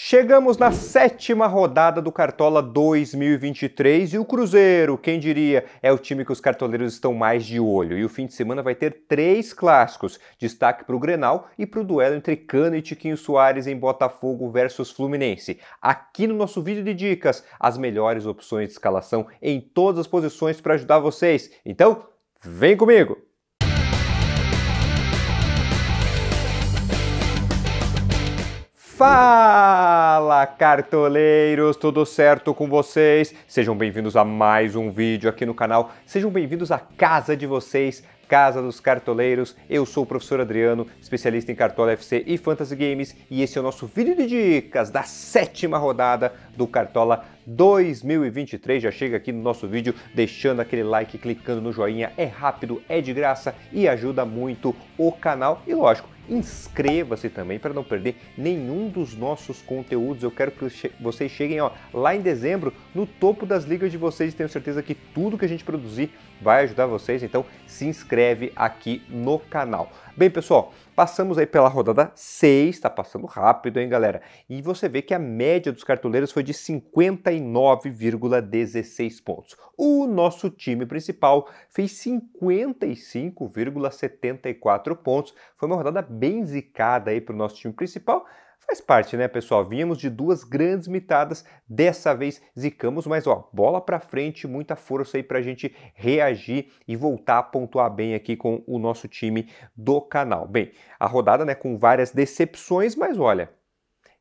Chegamos na sétima rodada do Cartola 2023 e o Cruzeiro, quem diria, é o time que os cartoleiros estão mais de olho. E o fim de semana vai ter três clássicos: destaque para o Grenal e para o duelo entre Cano e Tiquinho Soares em Botafogo versus Fluminense. Aqui no nosso vídeo de dicas, as melhores opções de escalação em todas as posições para ajudar vocês. Então, vem comigo! Fala cartoleiros, tudo certo com vocês? Sejam bem-vindos a mais um vídeo aqui no canal. Sejam bem-vindos à casa de vocês, Casa dos Cartoleiros. Eu sou o professor Adriano, especialista em Cartola FC e Fantasy Games, e esse é o nosso vídeo de dicas da sétima rodada do Cartola 2023. Já chega aqui no nosso vídeo deixando aquele like, clicando no joinha, é rápido, é de graça e ajuda muito o canal. E lógico, Inscreva-se também para não perder nenhum dos nossos conteúdos. Eu quero que vocês cheguem ó, lá em dezembro no topo das ligas de vocês. Tenho certeza que tudo que a gente produzir vai ajudar vocês. Então se inscreve aqui no canal. Bem, pessoal, passamos aí pela rodada 6, está passando rápido, hein, galera? E você vê que a média dos cartoleiros foi de 59,16 pontos. O nosso time principal fez 55,74 pontos. Foi uma rodada bem zicada aí para o nosso time principal. Faz parte, né, pessoal? Vínhamos de duas grandes mitadas, dessa vez zicamos, mas ó, bola para frente, muita força aí para a gente reagir e voltar a pontuar bem aqui com o nosso time do canal. Bem, a rodada, né, com várias decepções, mas olha,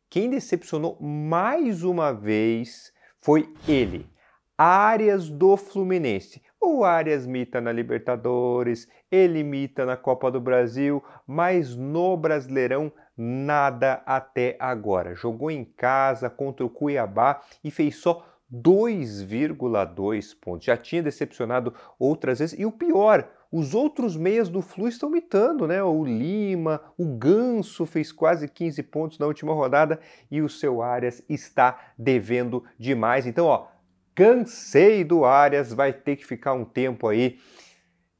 quem decepcionou mais uma vez foi ele, áreas do Fluminense. O Arias mita na Libertadores, ele mita na Copa do Brasil, mas no Brasileirão nada até agora. Jogou em casa contra o Cuiabá e fez só 2,2 pontos. Já tinha decepcionado outras vezes. E o pior, os outros meias do Flu estão mitando, né? O Lima, o Ganso fez quase 15 pontos na última rodada e o seu Arias está devendo demais. Então, ó, cansei do Arias, vai ter que ficar um tempo aí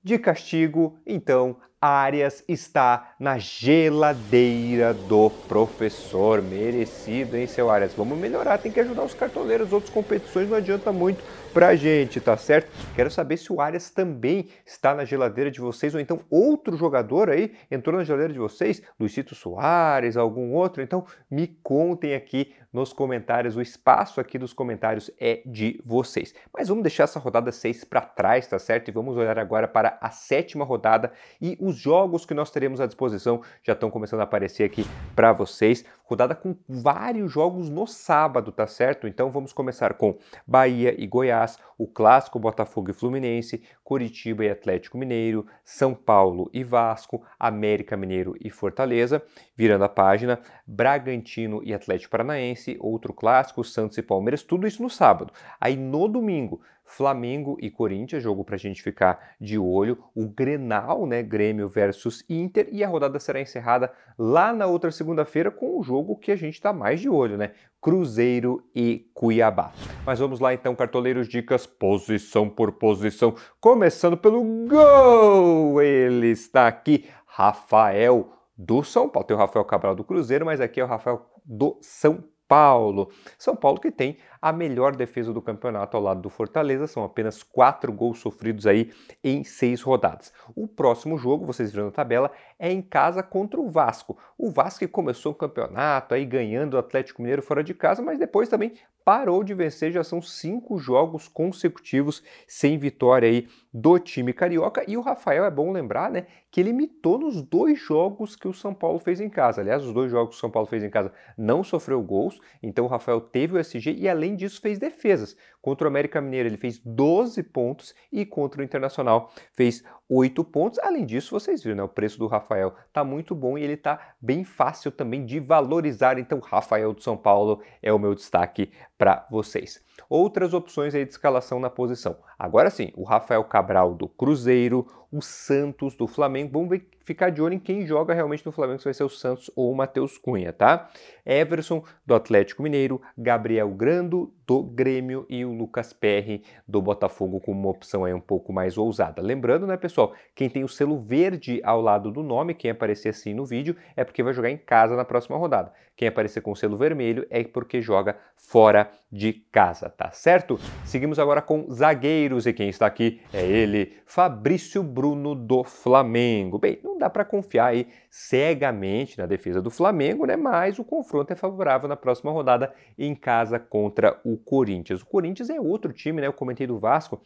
de castigo, então Arias está na geladeira do professor. Merecido, hein, seu Arias? Vamos melhorar, tem que ajudar os cartoleiros, outras competições não adianta muito pra gente, tá certo? Quero saber se o Arias também está na geladeira de vocês ou então outro jogador aí entrou na geladeira de vocês, Luizito Soares, algum outro. Então me contem aqui nos comentários, o espaço aqui dos comentários é de vocês. Mas vamos deixar essa rodada 6 para trás, tá certo? E vamos olhar agora para a sétima rodada e os jogos que nós teremos à disposição já estão começando a aparecer aqui para vocês rodada com vários jogos no sábado, tá certo? Então vamos começar com Bahia e Goiás, o clássico Botafogo e Fluminense, Curitiba e Atlético Mineiro, São Paulo e Vasco, América Mineiro e Fortaleza, virando a página, Bragantino e Atlético Paranaense, outro clássico, Santos e Palmeiras, tudo isso no sábado. Aí no domingo, Flamengo e Corinthians, jogo para a gente ficar de olho. O Grenal, né? Grêmio versus Inter. E a rodada será encerrada lá na outra segunda-feira com o jogo que a gente está mais de olho, né? Cruzeiro e Cuiabá. Mas vamos lá então, cartoleiros, dicas posição por posição. Começando pelo gol! Ele está aqui, Rafael do São Paulo. Tem o Rafael Cabral do Cruzeiro, mas aqui é o Rafael do São Paulo. São Paulo que tem a melhor defesa do campeonato ao lado do Fortaleza. São apenas quatro gols sofridos aí em seis rodadas. O próximo jogo, vocês viram na tabela, é em casa contra o Vasco. O Vasco que começou o campeonato aí ganhando o Atlético Mineiro fora de casa, mas depois também parou de vencer. Já são cinco jogos consecutivos sem vitória aí do time carioca. E o Rafael é bom lembrar, né, que ele imitou nos dois jogos que o São Paulo fez em casa. Aliás, os dois jogos que o São Paulo fez em casa não sofreu gols, então o Rafael teve o SG e além além disso, fez defesas. Contra o América Mineiro, ele fez 12 pontos e contra o Internacional fez 8 pontos. Além disso, vocês viram, né? O preço do Rafael tá muito bom e ele tá bem fácil também de valorizar. Então, Rafael de São Paulo é o meu destaque para vocês. Outras opções aí de escalação na posição. Agora sim, o Rafael Cabral do Cruzeiro, o Santos do Flamengo. Vamos ver, ficar de olho em quem joga realmente no Flamengo, se vai ser o Santos ou o Matheus Cunha, tá? Everson do Atlético Mineiro, Gabriel Grando do Grêmio e o Lucas Perry do Botafogo como uma opção aí um pouco mais ousada. Lembrando, né, pessoal, quem tem o selo verde ao lado do nome, quem aparecer assim no vídeo, é porque vai jogar em casa na próxima rodada. Quem aparecer com o selo vermelho é porque joga fora de casa, tá certo? Seguimos agora com zagueiros e quem está aqui é ele, Fabrício Bruno do Flamengo. Bem, não dá para confiar aí cegamente na defesa do Flamengo, né? Mas o confronto é favorável na próxima rodada em casa contra o o Corinthians. O Corinthians é outro time, né? Eu comentei do Vasco,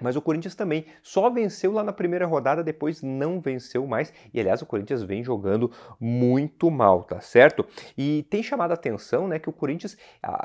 mas o Corinthians também só venceu lá na primeira rodada, depois não venceu mais. E aliás, o Corinthians vem jogando muito mal, tá certo? E tem chamado a atenção, né, que o Corinthians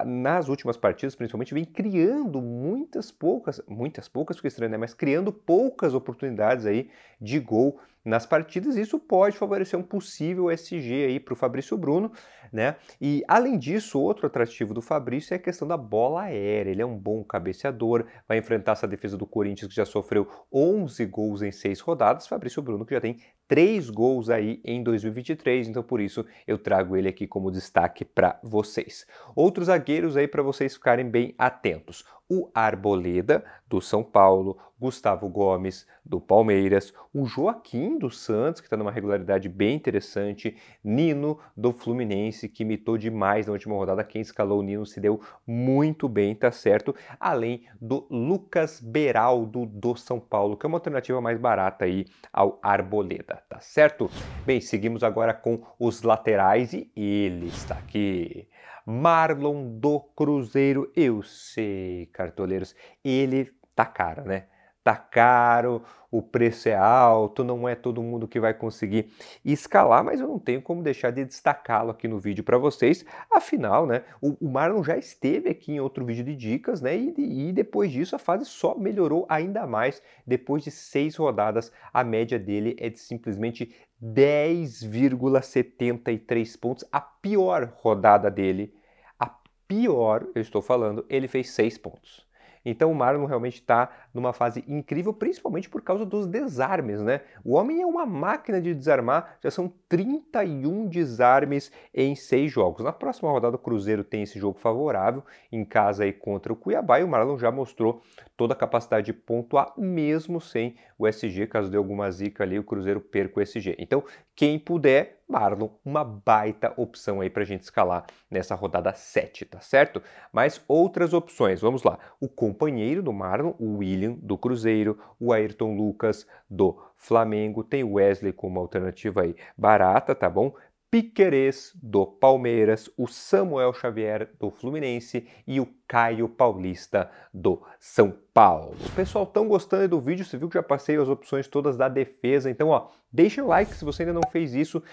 nas últimas partidas, principalmente, vem criando muitas poucas, muitas poucas, que estranho, né, mas criando poucas oportunidades aí de gol nas partidas, isso pode favorecer um possível SG aí para o Fabrício Bruno, né? E além disso, outro atrativo do Fabrício é a questão da bola aérea. Ele é um bom cabeceador, vai enfrentar essa defesa do Corinthians que já sofreu 11 gols em seis rodadas. Fabrício Bruno que já tem três gols aí em 2023, então por isso eu trago ele aqui como destaque para vocês. Outros zagueiros aí para vocês ficarem bem atentos. O Arboleda, do São Paulo, Gustavo Gomes, do Palmeiras, o Joaquim do Santos, que está numa regularidade bem interessante, Nino, do Fluminense, que imitou demais na última rodada. Quem escalou o Nino se deu muito bem, tá certo? Além do Lucas Beraldo, do São Paulo, que é uma alternativa mais barata aí ao Arboleda tá certo? Bem, seguimos agora com os laterais e ele está aqui. Marlon do Cruzeiro, eu sei, cartoleiros, ele tá cara, né? tá caro, o preço é alto, não é todo mundo que vai conseguir escalar, mas eu não tenho como deixar de destacá-lo aqui no vídeo para vocês. Afinal, né, o, o Marlon já esteve aqui em outro vídeo de dicas, né? E, e depois disso a fase só melhorou ainda mais. Depois de seis rodadas, a média dele é de simplesmente 10,73 pontos, a pior rodada dele. A pior, eu estou falando, ele fez seis pontos. Então o Marlon realmente está numa fase incrível, principalmente por causa dos desarmes, né? O homem é uma máquina de desarmar, já são 31 desarmes em seis jogos. Na próxima rodada o Cruzeiro tem esse jogo favorável em casa e contra o Cuiabá e o Marlon já mostrou toda a capacidade de pontuar mesmo sem o SG, caso dê alguma zica ali, o Cruzeiro perca o SG. Então, quem puder, Marlon, uma baita opção aí para a gente escalar nessa rodada 7, tá certo? Mas outras opções, vamos lá. O companheiro do Marlon, o William do Cruzeiro, o Ayrton Lucas do Flamengo, tem o Wesley como alternativa aí barata, tá bom? Piquerez do Palmeiras, o Samuel Xavier do Fluminense e o Caio Paulista do São Paulo. Pessoal, tão gostando do vídeo? Você viu que já passei as opções todas da defesa, então ó, deixa o like se você ainda não fez isso.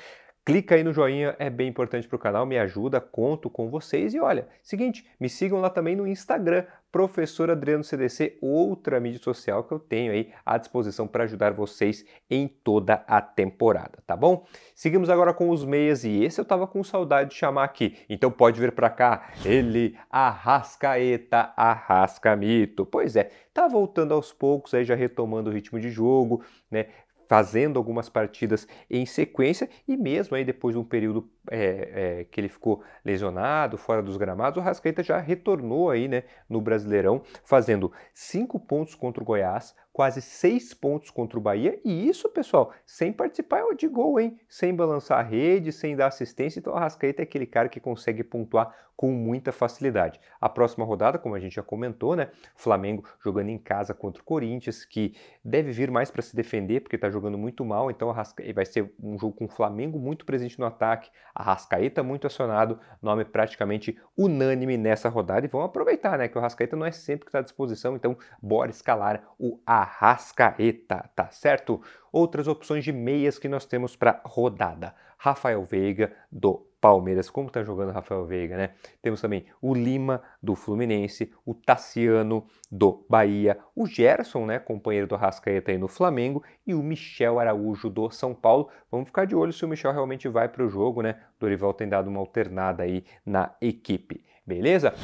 Clica aí no joinha, é bem importante para o canal, me ajuda, conto com vocês. E olha, seguinte, me sigam lá também no Instagram, professor Adriano CDC, outra mídia social que eu tenho aí à disposição para ajudar vocês em toda a temporada, tá bom? Seguimos agora com os meias e esse eu tava com saudade de chamar aqui, então pode vir para cá, ele, Arrascaeta, Arrasca Mito. Pois é, tá voltando aos poucos aí, já retomando o ritmo de jogo, né? fazendo algumas partidas em sequência e mesmo aí depois de um período é, é, que ele ficou lesionado, fora dos gramados, o Rascaeta já retornou aí né, no Brasileirão, fazendo cinco pontos contra o Goiás, quase seis pontos contra o Bahia, e isso, pessoal, sem participar de gol, hein? Sem balançar a rede, sem dar assistência, então o Rascaeta é aquele cara que consegue pontuar com muita facilidade. A próxima rodada, como a gente já comentou, né? Flamengo jogando em casa contra o Corinthians, que deve vir mais para se defender, porque está jogando muito mal, então vai ser um jogo com o Flamengo muito presente no ataque, a Rascaeta muito acionado, nome praticamente unânime nessa rodada, e vão aproveitar, né? Que o Rascaeta não é sempre que está à disposição, então bora escalar o Arrascaeta, tá certo? Outras opções de meias que nós temos para rodada. Rafael Veiga do Palmeiras, como está jogando Rafael Veiga, né? Temos também o Lima do Fluminense, o Tassiano do Bahia, o Gerson, né, companheiro do Rascaeta aí no Flamengo e o Michel Araújo do São Paulo. Vamos ficar de olho se o Michel realmente vai para o jogo, né? Dorival tem dado uma alternada aí na equipe. Beleza?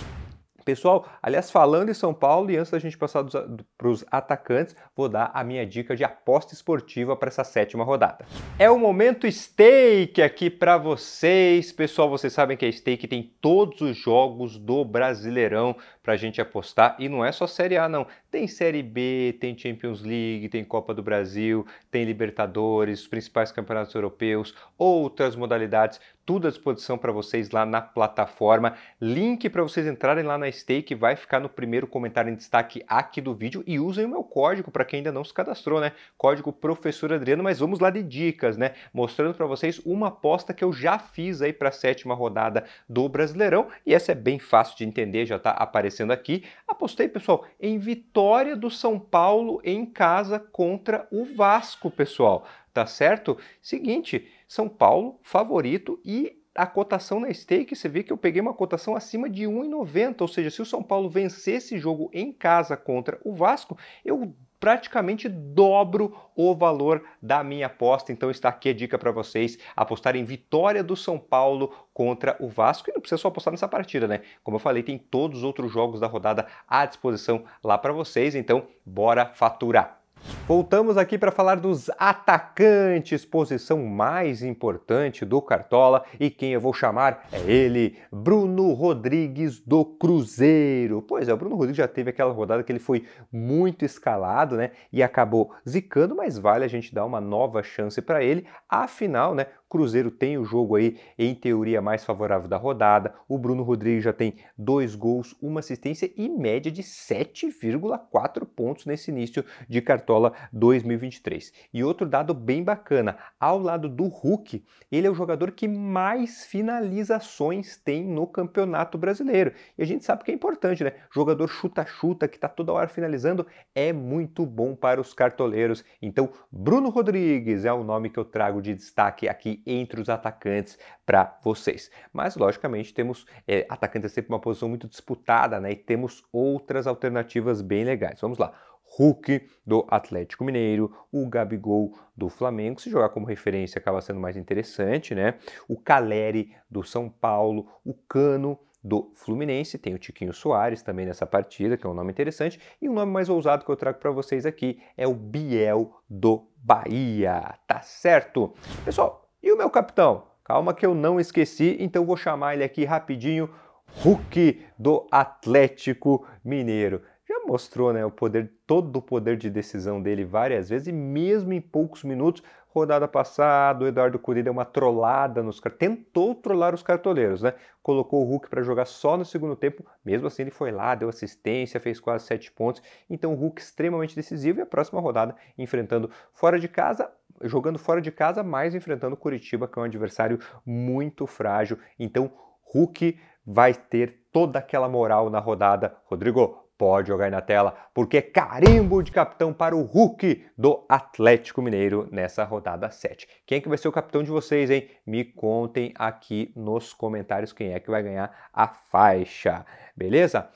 Pessoal, aliás, falando em São Paulo, e antes da gente passar para os atacantes, vou dar a minha dica de aposta esportiva para essa sétima rodada. É o momento stake aqui para vocês. Pessoal, vocês sabem que a stake tem todos os jogos do Brasileirão para a gente apostar. E não é só Série A, não. Tem Série B, tem Champions League, tem Copa do Brasil, tem Libertadores, os principais campeonatos europeus, outras modalidades, tudo à disposição para vocês lá na plataforma. Link para vocês entrarem lá na Stake vai ficar no primeiro comentário em destaque aqui do vídeo e usem o meu código para quem ainda não se cadastrou, né? Código Professor Adriano, mas vamos lá de dicas, né? Mostrando para vocês uma aposta que eu já fiz aí para a sétima rodada do Brasileirão e essa é bem fácil de entender, já está aparecendo aparecendo aqui. Apostei, pessoal, em vitória do São Paulo em casa contra o Vasco, pessoal. Tá certo? Seguinte, São Paulo favorito e a cotação na stake, você vê que eu peguei uma cotação acima de 1,90, ou seja, se o São Paulo vencer esse jogo em casa contra o Vasco, eu praticamente dobro o valor da minha aposta. Então está aqui a dica para vocês apostar em vitória do São Paulo contra o Vasco. E não precisa só apostar nessa partida, né? Como eu falei, tem todos os outros jogos da rodada à disposição lá para vocês. Então, bora faturar. Voltamos aqui para falar dos atacantes, posição mais importante do Cartola, e quem eu vou chamar é ele, Bruno Rodrigues do Cruzeiro. Pois é, o Bruno Rodrigues já teve aquela rodada que ele foi muito escalado, né, e acabou zicando, mas vale a gente dar uma nova chance para ele. Afinal, né, Cruzeiro tem o jogo aí em teoria mais favorável da rodada. O Bruno Rodrigues já tem dois gols, uma assistência e média de 7,4 pontos nesse início de Cartola 2023. E outro dado bem bacana, ao lado do Hulk, ele é o jogador que mais finalizações tem no Campeonato Brasileiro. E a gente sabe que é importante, né? Jogador chuta-chuta que está toda hora finalizando é muito bom para os cartoleiros. Então, Bruno Rodrigues é o nome que eu trago de destaque aqui entre os atacantes para vocês. Mas, logicamente, temos é, eh, atacante é sempre uma posição muito disputada, né? E temos outras alternativas bem legais. Vamos lá. Hulk do Atlético Mineiro, o Gabigol do Flamengo, se jogar como referência acaba sendo mais interessante, né? O Caleri do São Paulo, o Cano do Fluminense, tem o Tiquinho Soares também nessa partida, que é um nome interessante, e um nome mais ousado que eu trago para vocês aqui é o Biel do Bahia, tá certo? Pessoal, e o meu capitão? Calma que eu não esqueci, então vou chamar ele aqui rapidinho, Hulk do Atlético Mineiro já mostrou né, o poder, todo o poder de decisão dele várias vezes, e mesmo em poucos minutos, rodada passada, o Eduardo Cudê deu uma trollada nos caras, tentou trollar os cartoleiros, né? Colocou o Hulk para jogar só no segundo tempo, mesmo assim ele foi lá, deu assistência, fez quase sete pontos, então o Hulk extremamente decisivo e a próxima rodada enfrentando fora de casa jogando fora de casa, mas enfrentando Curitiba, que é um adversário muito frágil. Então, Hulk vai ter toda aquela moral na rodada. Rodrigo, pode jogar na tela, porque é carimbo de capitão para o Hulk do Atlético Mineiro nessa rodada 7. Quem é que vai ser o capitão de vocês, hein? Me contem aqui nos comentários quem é que vai ganhar a faixa, beleza?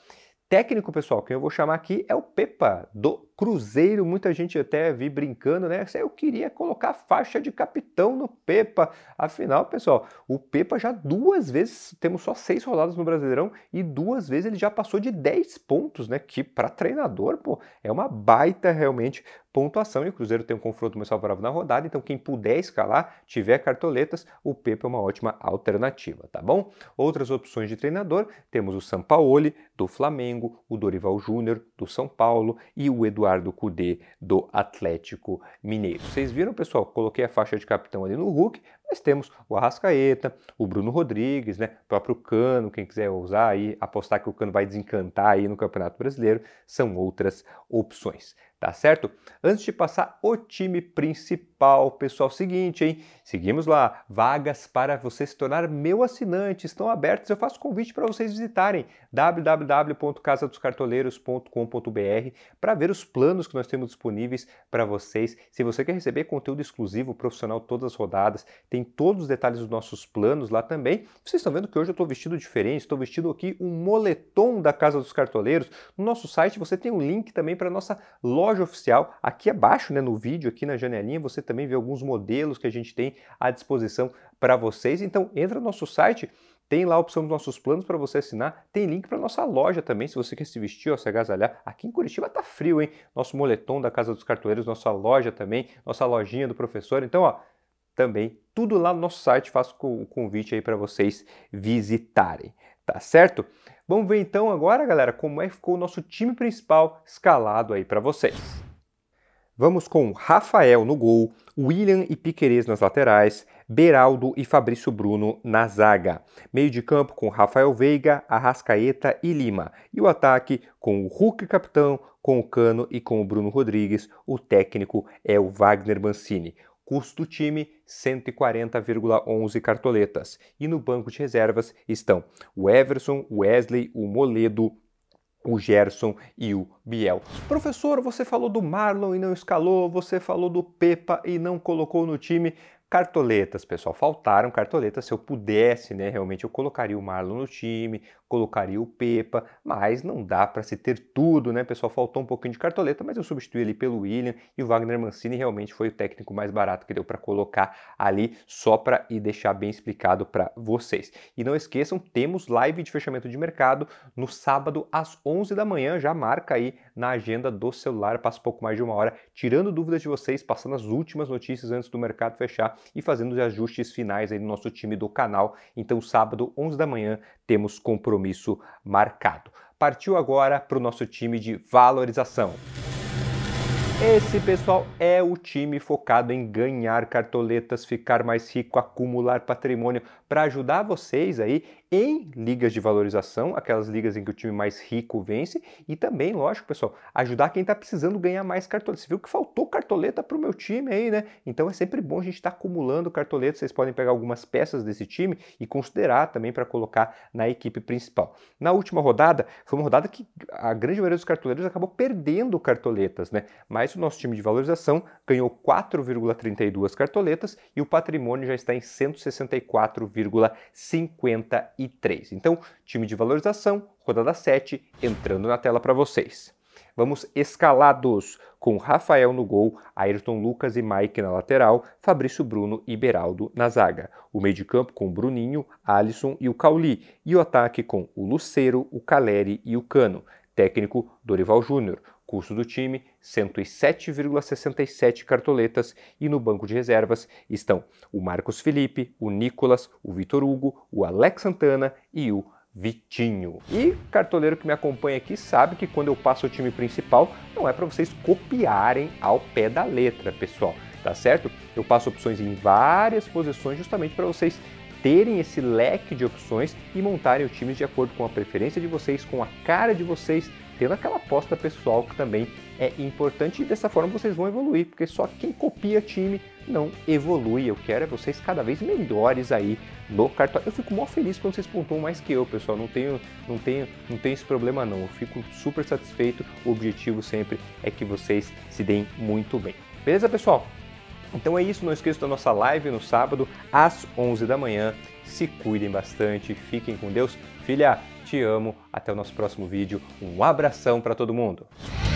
Técnico, pessoal, quem eu vou chamar aqui é o Pepa do Cruzeiro, muita gente até vi brincando, né? Eu queria colocar a faixa de capitão no Pepa. Afinal, pessoal, o Pepa já duas vezes, temos só seis rodadas no Brasileirão e duas vezes ele já passou de 10 pontos, né? Que para treinador, pô, é uma baita realmente pontuação. E o Cruzeiro tem um confronto mais favorável na rodada, então quem puder escalar, tiver cartoletas, o Pepa é uma ótima alternativa, tá bom? Outras opções de treinador, temos o Sampaoli do Flamengo, o Dorival Júnior do São Paulo e o Eduardo Eduardo Cudê do Atlético Mineiro. Vocês viram, pessoal? Coloquei a faixa de capitão ali no Hulk, mas temos o Arrascaeta, o Bruno Rodrigues, né? O próprio Cano, quem quiser usar aí, apostar que o Cano vai desencantar aí no Campeonato Brasileiro, são outras opções tá certo? Antes de passar o time principal, pessoal, seguinte, hein? Seguimos lá. Vagas para você se tornar meu assinante estão abertas. Eu faço convite para vocês visitarem www.casadoscartoleiros.com.br para ver os planos que nós temos disponíveis para vocês. Se você quer receber conteúdo exclusivo, profissional todas as rodadas, tem todos os detalhes dos nossos planos lá também. Vocês estão vendo que hoje eu estou vestido diferente, estou vestido aqui um moletom da Casa dos Cartoleiros. No nosso site você tem um link também para nossa loja loja oficial. Aqui abaixo, né, no vídeo, aqui na janelinha, você também vê alguns modelos que a gente tem à disposição para vocês. Então, entra no nosso site, tem lá a opção dos nossos planos para você assinar, tem link para nossa loja também, se você quer se vestir ou se agasalhar. Aqui em Curitiba tá frio, hein? Nosso moletom da Casa dos Cartoleiros, nossa loja também, nossa lojinha do professor. Então, ó, também tudo lá no nosso site, faço o convite aí para vocês visitarem tá certo? Vamos ver então agora, galera, como é que ficou o nosso time principal escalado aí para vocês. Vamos com Rafael no gol, William e Piquerez nas laterais, Beraldo e Fabrício Bruno na zaga. Meio de campo com Rafael Veiga, Arrascaeta e Lima. E o ataque com o Hulk capitão, com o Cano e com o Bruno Rodrigues. O técnico é o Wagner Mancini. Custo do time, 140,11 cartoletas. E no banco de reservas estão o Everson, o Wesley, o Moledo, o Gerson e o Biel. Professor, você falou do Marlon e não escalou, você falou do Pepa e não colocou no time, Cartoletas, pessoal, faltaram cartoletas. Se eu pudesse, né, realmente eu colocaria o Marlon no time, colocaria o Pepa, mas não dá para se ter tudo, né, pessoal? Faltou um pouquinho de cartoleta, mas eu substituí ali pelo William e o Wagner Mancini realmente foi o técnico mais barato que deu para colocar ali, só para e deixar bem explicado para vocês. E não esqueçam, temos live de fechamento de mercado no sábado às 11 da manhã, já marca aí na agenda do celular, passa pouco mais de uma hora, tirando dúvidas de vocês, passando as últimas notícias antes do mercado fechar e fazendo os ajustes finais aí nosso time do canal. Então, sábado, 11 da manhã, temos compromisso marcado. Partiu agora para o nosso time de valorização. Esse pessoal é o time focado em ganhar cartoletas, ficar mais rico, acumular patrimônio, para ajudar vocês aí em ligas de valorização, aquelas ligas em que o time mais rico vence, e também, lógico, pessoal, ajudar quem está precisando ganhar mais cartoleta. Você viu que faltou cartoleta para o meu time aí, né? Então é sempre bom a gente estar tá acumulando cartoleta. Vocês podem pegar algumas peças desse time e considerar também para colocar na equipe principal. Na última rodada, foi uma rodada que a grande maioria dos cartoleiros acabou perdendo cartoletas, né? Mas o nosso time de valorização ganhou 4,32 cartoletas e o patrimônio já está em 164, 1,53. Então, time de valorização, rodada 7, entrando na tela para vocês. Vamos escalados com Rafael no gol, Ayrton Lucas e Mike na lateral, Fabrício Bruno e Beraldo na zaga. O meio de campo com Bruninho, Alisson e o Cauli. E o ataque com o Luceiro, o Caleri e o Cano. Técnico Dorival Júnior. Custo do time: 107,67 cartoletas e no banco de reservas estão o Marcos Felipe, o Nicolas, o Vitor Hugo, o Alex Santana e o Vitinho. E cartoleiro que me acompanha aqui sabe que quando eu passo o time principal, não é para vocês copiarem ao pé da letra, pessoal, tá certo? Eu passo opções em várias posições justamente para vocês terem esse leque de opções e montarem o times de acordo com a preferência de vocês, com a cara de vocês, tendo aquela aposta pessoal que também é importante e dessa forma vocês vão evoluir, porque só quem copia time não evolui. Eu quero é vocês cada vez melhores aí no cartório. Eu fico mó feliz quando vocês pontuam mais que eu, pessoal. Não tenho, não tenho, não tenho esse problema não. Eu fico super satisfeito. O objetivo sempre é que vocês se deem muito bem. Beleza, pessoal? Então é isso, não esqueça da nossa live no sábado às 11 da manhã. Se cuidem bastante, fiquem com Deus. Filha, te amo. Até o nosso próximo vídeo. Um abração para todo mundo.